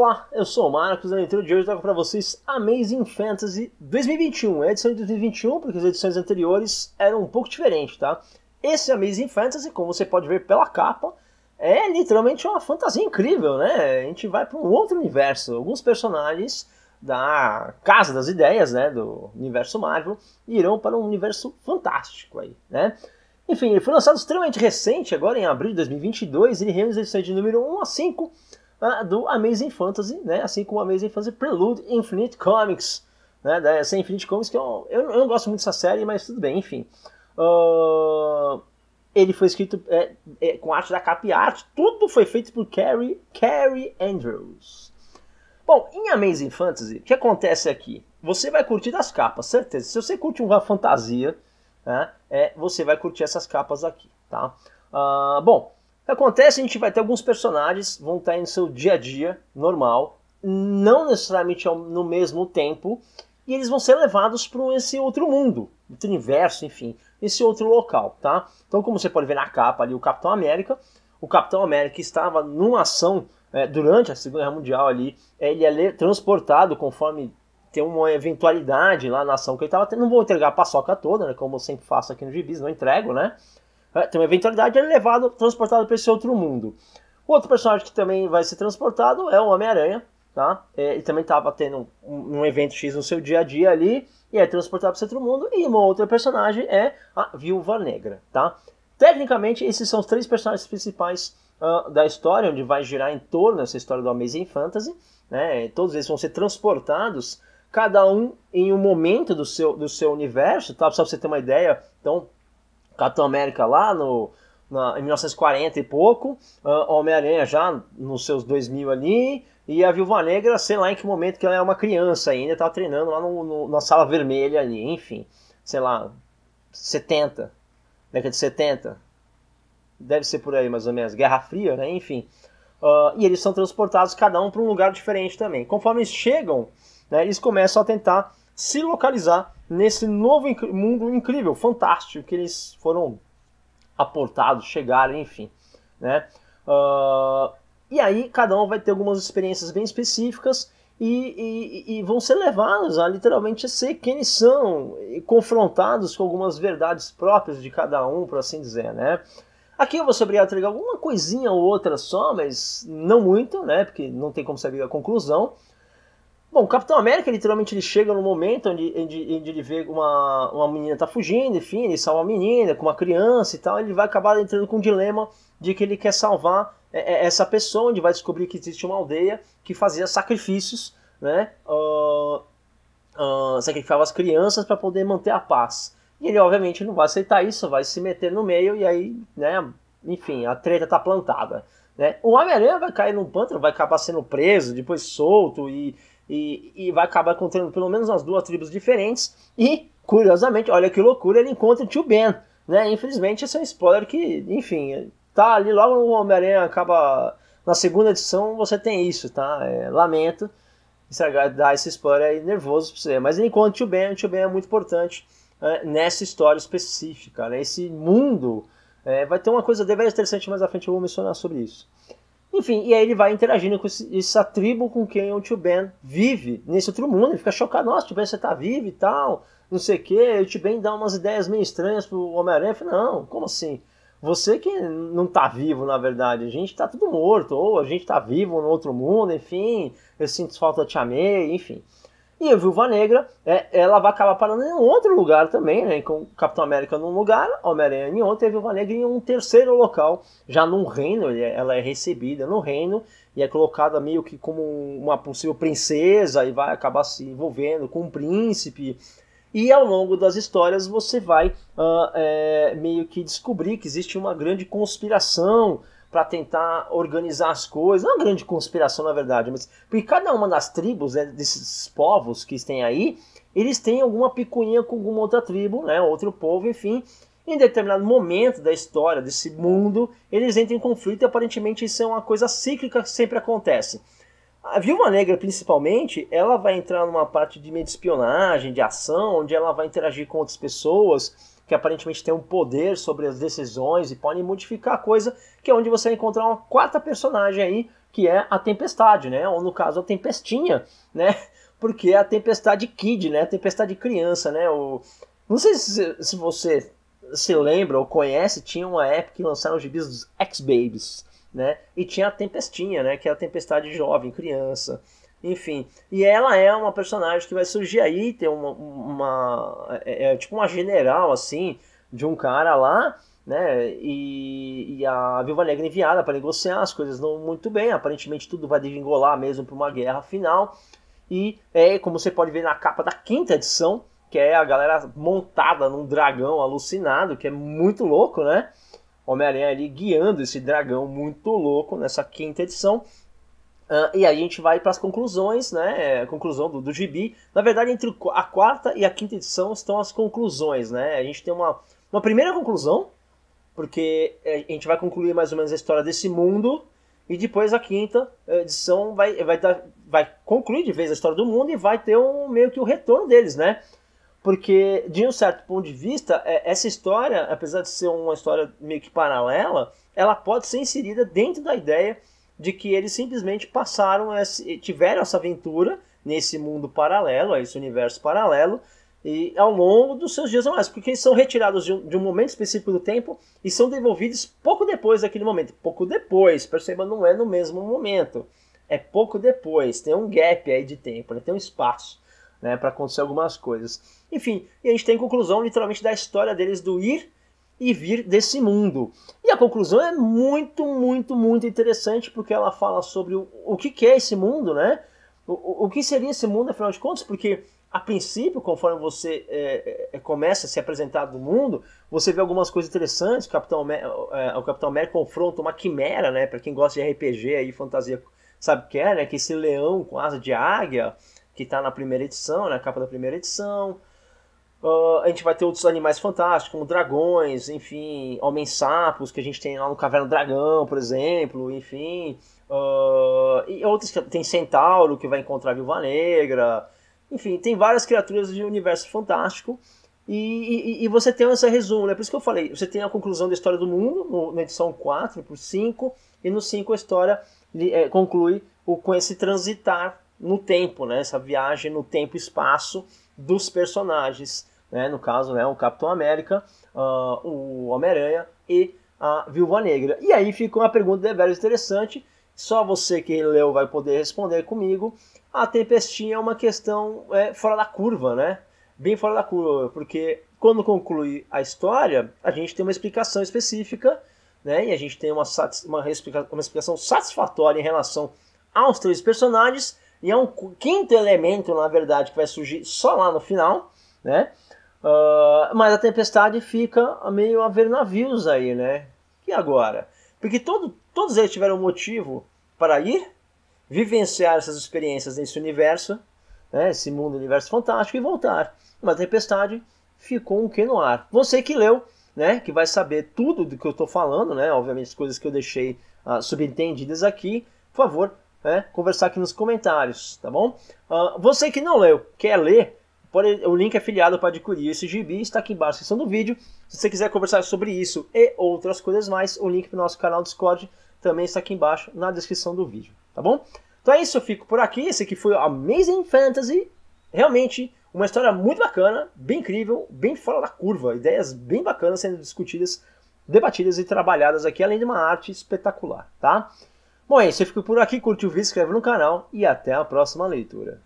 Olá, eu sou o Marcos, na leitura de hoje eu trago para vocês Amazing Fantasy 2021. É a edição de 2021, porque as edições anteriores eram um pouco diferentes, tá? Esse Amazing Fantasy, como você pode ver pela capa, é literalmente uma fantasia incrível, né? A gente vai para um outro universo. Alguns personagens da Casa das Ideias, né, do universo Marvel, irão para um universo fantástico aí, né? Enfim, ele foi lançado extremamente recente, agora em abril de 2022, ele reúne as edições de número 1 a 5 ah, do Amazing Fantasy, né? Assim como Amazing Fantasy Prelude Infinite Comics, né? Essa Infinite Comics que eu, eu, eu, não gosto muito dessa série, mas tudo bem, enfim. Uh, ele foi escrito é, é, com arte da capa e arte, tudo foi feito por Carrie, Carrie Andrews. Bom, em Amazing Fantasy, o que acontece aqui? Você vai curtir as capas, certeza. Se você curte uma fantasia, né, é, você vai curtir essas capas aqui, tá? Uh, bom, que acontece? A gente vai ter alguns personagens, vão estar em seu dia a dia normal, não necessariamente no mesmo tempo, e eles vão ser levados para esse outro mundo, outro universo, enfim, esse outro local, tá? Então, como você pode ver na capa ali, o Capitão América, o Capitão América estava numa ação é, durante a Segunda Guerra Mundial ali, é, ele é transportado conforme tem uma eventualidade lá na ação que ele estava tendo. Não vou entregar a paçoca toda, né, como eu sempre faço aqui no Gibis, não entrego, né? É, tem uma eventualidade, ele é levado, transportado para esse outro mundo. O outro personagem que também vai ser transportado é o Homem-Aranha, tá? É, ele também estava tá tendo um, um, evento X no seu dia a dia ali, e é transportado para esse outro mundo. E uma outra personagem é a Viúva Negra, tá? Tecnicamente, esses são os três personagens principais uh, da história, onde vai girar em torno essa história do Amazing Fantasy, né? É, todos eles vão ser transportados, cada um em um momento do seu, do seu universo, tá? Só para você ter uma ideia, então Capitão América lá no, na, em 1940 e pouco, uh, Homem-Aranha já nos seus 2000 ali, e a Viúva Negra, sei lá em que momento que ela é uma criança ainda, tá treinando lá no, no, na sala vermelha ali, enfim, sei lá, 70, década de 70, deve ser por aí mais ou menos, Guerra Fria, né, enfim. Uh, e eles são transportados cada um para um lugar diferente também. Conforme eles chegam, né, eles começam a tentar se localizar nesse novo inc mundo incrível, fantástico que eles foram aportados, chegaram, enfim, né? Uh, e aí cada um vai ter algumas experiências bem específicas e, e, e vão ser levados a literalmente ser quem eles são, e confrontados com algumas verdades próprias de cada um, por assim dizer, né? Aqui eu vou ser obrigado a entregar alguma coisinha ou outra só, mas não muito, né? Porque não tem como saber a conclusão. Bom, o Capitão América, literalmente, ele chega no momento onde, onde, onde, ele vê uma, uma menina tá fugindo, enfim, ele salva a menina com uma criança e tal, ele vai acabar entrando com um dilema de que ele quer salvar é, é, essa pessoa, onde vai descobrir que existe uma aldeia que fazia sacrifícios, né, uh, uh, sacrificava as crianças para poder manter a paz. E ele, obviamente, não vai aceitar isso, vai se meter no meio e aí, né, enfim, a treta tá plantada. Né? O Homem-Aranha vai cair num pântano, vai acabar sendo preso, depois solto e e, e vai acabar encontrando pelo menos umas duas tribos diferentes. E, curiosamente, olha que loucura, ele encontra o tio Ben. Né? Infelizmente, esse é um spoiler que, enfim, tá ali logo no Homem-Aranha acaba. Na segunda edição você tem isso, tá? É, lamento dar esse spoiler aí nervoso pra você. Mas ele encontra o tio Ben, o tio Ben é muito importante é, nessa história específica, né? Esse mundo. É, vai ter uma coisa bem interessante mais à frente, eu vou mencionar sobre isso. Enfim, e aí ele vai interagindo com esse, essa tribo com quem o Tio Ben vive nesse outro mundo. Ele fica chocado, nossa, Tio Ben, você tá vivo e tal, não sei o quê. E o Tio Ben dá umas ideias meio estranhas pro Homem-Aranha. Não, como assim? Você que não tá vivo, na verdade. A gente tá tudo morto, ou a gente tá vivo no outro mundo, enfim. Eu sinto falta, te amei, enfim. E a Viúva Negra, é, ela vai acabar parando em outro lugar também, né? Com Capitão América num lugar, Homem-Aranha em outro, e a Viúva Negra em um terceiro local, já num reino, é, ela é recebida no reino e é colocada meio que como uma possível princesa e vai acabar se envolvendo com um príncipe. E ao longo das histórias você vai uh, é, meio que descobrir que existe uma grande conspiração para tentar organizar as coisas. Não é uma grande conspiração, na verdade, mas porque cada uma das tribos, né, desses povos que tem aí, eles têm alguma picuinha com alguma outra tribo, né, outro povo, enfim. Em determinado momento da história desse mundo, eles entram em conflito e aparentemente isso é uma coisa cíclica que sempre acontece. A Viúva Negra, principalmente, ela vai entrar numa parte de meio de espionagem, de ação, onde ela vai interagir com outras pessoas que aparentemente têm um poder sobre as decisões e podem modificar a coisa, que é onde você vai encontrar uma quarta personagem aí, que é a Tempestade, né? Ou no caso, a Tempestinha, né? Porque é a Tempestade Kid, né? A Tempestade Criança, né? O... Não sei se, se você se lembra ou conhece, tinha uma época que lançaram os gibis dos X-Babies né? E tinha a Tempestinha, né? Que é a tempestade jovem, criança. Enfim, e ela é uma personagem que vai surgir aí, tem uma. uma é, é, é tipo uma general, assim, de um cara lá, né? E, e a Viúva Negra enviada para negociar, as coisas não muito bem, aparentemente tudo vai degringolar mesmo para uma guerra final. E é como você pode ver na capa da quinta edição, que é a galera montada num dragão alucinado, que é muito louco, né? Homem-Aranha ali guiando esse dragão muito louco nessa quinta edição. Uh, e a gente vai para as conclusões, né? É, conclusão do, do gibi. Na verdade, entre a quarta e a quinta edição estão as conclusões, né? A gente tem uma, uma primeira conclusão, porque é, a gente vai concluir mais ou menos a história desse mundo. E depois a quinta é, edição vai, vai, dar, vai concluir de vez a história do mundo e vai ter um meio que o retorno deles, né? porque de um certo ponto de vista, é, essa história, apesar de ser uma história meio que paralela, ela pode ser inserida dentro da ideia de que eles simplesmente passaram, esse, tiveram essa aventura nesse mundo paralelo, esse universo paralelo, e ao longo dos seus dias normais, porque eles são retirados de um, de um, momento específico do tempo e são devolvidos pouco depois daquele momento. Pouco depois, perceba, não é no mesmo momento. É pouco depois, tem um gap aí de tempo, né? tem um espaço né, para acontecer algumas coisas. Enfim, e a gente tem conclusão literalmente da história deles do ir e vir desse mundo. E a conclusão é muito, muito, muito interessante porque ela fala sobre o, o que, que é esse mundo, né? O, o, que seria esse mundo, afinal de contas, porque a princípio, conforme você é, é, é, começa a se apresentar do mundo, você vê algumas coisas interessantes. O Capitão, é, o Capitão América confronta uma quimera, né? Para quem gosta de RPG aí, fantasia, sabe o que é, né? Que esse leão com asa de águia que está na primeira edição, na né, capa da primeira edição. Uh, a gente vai ter outros animais fantásticos, como dragões, enfim, homens-sapos, que a gente tem lá no Caverna do Dragão, por exemplo, enfim. Uh, e outros que tem Centauro, que vai encontrar a Viúva Negra. Enfim, tem várias criaturas de universo fantástico. E, e, e você tem esse resumo, né? Por isso que eu falei, você tem a conclusão da história do mundo, no, na edição 4 por 5, e no 5 a história é, conclui o, com esse transitar no tempo, né? Essa viagem no tempo e espaço dos personagens, né? No caso, né? O Capitão América, uh, o Homem-Aranha e a Viúva Negra. E aí fica uma pergunta de velho interessante, só você que leu vai poder responder comigo. A Tempestinha é uma questão é, fora da curva, né? Bem fora da curva, porque quando conclui a história, a gente tem uma explicação específica, né? E a gente tem uma, uma, explicação satisfatória em relação aos três personagens, e é um quinto elemento, na verdade, que vai surgir só lá no final, né? Uh, mas a tempestade fica meio a ver navios aí, né? E agora? Porque todo, todos eles tiveram motivo para ir vivenciar essas experiências nesse universo, né? esse mundo, universo fantástico, e voltar. Mas a tempestade ficou um que no ar. Você que leu, né? Que vai saber tudo do que eu estou falando, né? Obviamente, as coisas que eu deixei uh, subentendidas aqui. Por favor, né, conversar aqui nos comentários, tá bom? Uh, você que não leu, quer ler, pode, o link afiliado é para adquirir esse gibi está aqui embaixo na descrição do vídeo. Se você quiser conversar sobre isso e outras coisas mais, o link para o nosso canal Discord também está aqui embaixo na descrição do vídeo, tá bom? Então é isso, eu fico por aqui. Esse aqui foi o Amazing Fantasy. Realmente uma história muito bacana, bem incrível, bem fora da curva. Ideias bem bacanas sendo discutidas, debatidas e trabalhadas aqui, além de uma arte espetacular, tá? Bom, é isso. Eu fico por aqui. Curte o vídeo, inscreve no canal e até a próxima leitura.